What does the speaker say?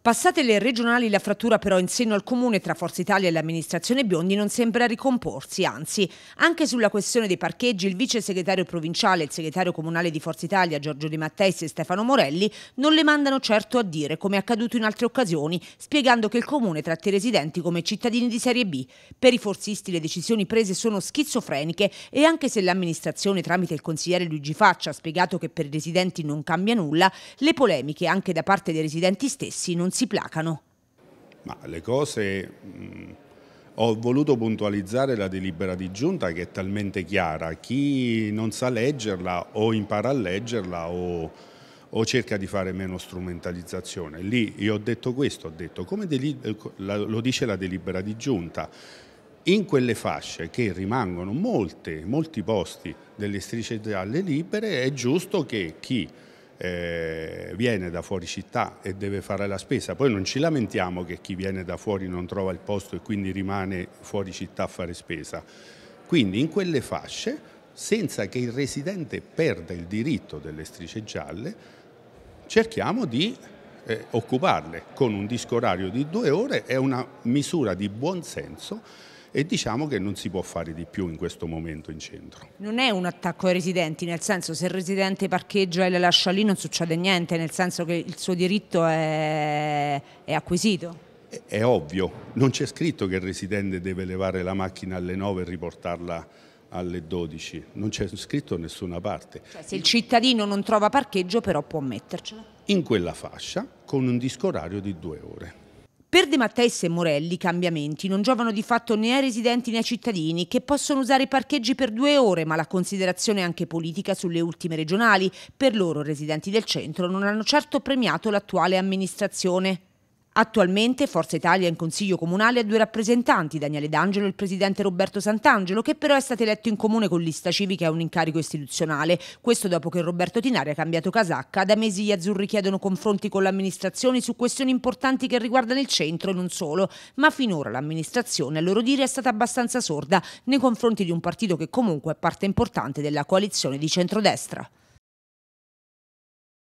Passate le regionali, la frattura però in seno al comune tra Forza Italia e l'amministrazione Biondi non sembra ricomporsi, anzi, anche sulla questione dei parcheggi il vice segretario provinciale e il segretario comunale di Forza Italia Giorgio Di Matteis e Stefano Morelli non le mandano certo a dire, come è accaduto in altre occasioni, spiegando che il comune tratta i residenti come cittadini di serie B. Per i forzisti le decisioni prese sono schizofreniche e anche se l'amministrazione tramite il consigliere Luigi Faccia ha spiegato che per i residenti non cambia nulla, le polemiche anche da parte dei residenti stessi non non si placano. Ma le cose... Mm, ho voluto puntualizzare la delibera di giunta che è talmente chiara. Chi non sa leggerla o impara a leggerla o o cerca di fare meno strumentalizzazione. Lì io ho detto questo, ho detto come eh, lo dice la delibera di giunta. In quelle fasce che rimangono molte, molti posti delle strisce gialle libere è giusto che chi eh, viene da fuori città e deve fare la spesa. Poi non ci lamentiamo che chi viene da fuori non trova il posto e quindi rimane fuori città a fare spesa. Quindi in quelle fasce, senza che il residente perda il diritto delle strisce gialle, cerchiamo di eh, occuparle con un disco orario di due ore, è una misura di buonsenso e diciamo che non si può fare di più in questo momento in centro. Non è un attacco ai residenti, nel senso se il residente parcheggia e le lascia lì non succede niente, nel senso che il suo diritto è, è acquisito. È, è ovvio, non c'è scritto che il residente deve levare la macchina alle 9 e riportarla alle 12, non c'è scritto da nessuna parte. Cioè, se il cittadino non trova parcheggio però può mettercela. In quella fascia con un disco orario di due ore. Per De Matteis e Morelli i cambiamenti non giovano di fatto né ai residenti né ai cittadini che possono usare i parcheggi per due ore, ma la considerazione anche politica sulle ultime regionali per loro residenti del centro non hanno certo premiato l'attuale amministrazione. Attualmente Forza Italia in Consiglio Comunale ha due rappresentanti, Daniele D'Angelo e il presidente Roberto Sant'Angelo, che però è stato eletto in comune con lista civica e un incarico istituzionale. Questo dopo che Roberto Tinari ha cambiato casacca. Da mesi gli azzurri chiedono confronti con l'amministrazione su questioni importanti che riguardano il centro e non solo, ma finora l'amministrazione, a loro dire, è stata abbastanza sorda nei confronti di un partito che comunque è parte importante della coalizione di centrodestra.